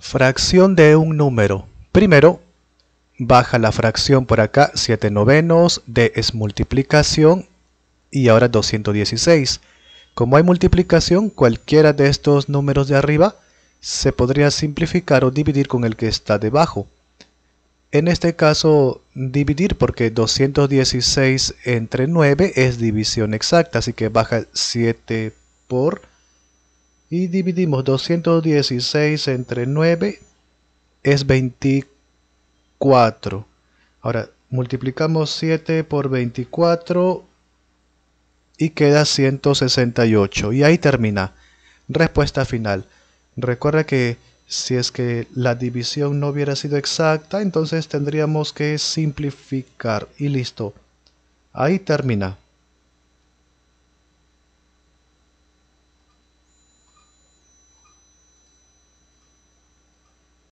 fracción de un número. Primero, baja la fracción por acá, 7 novenos, D es multiplicación y ahora 216. Como hay multiplicación, cualquiera de estos números de arriba se podría simplificar o dividir con el que está debajo. En este caso, dividir porque 216 entre 9 es división exacta, así que baja 7 por y dividimos 216 entre 9 es 24 ahora multiplicamos 7 por 24 y queda 168 y ahí termina respuesta final recuerda que si es que la división no hubiera sido exacta entonces tendríamos que simplificar y listo ahí termina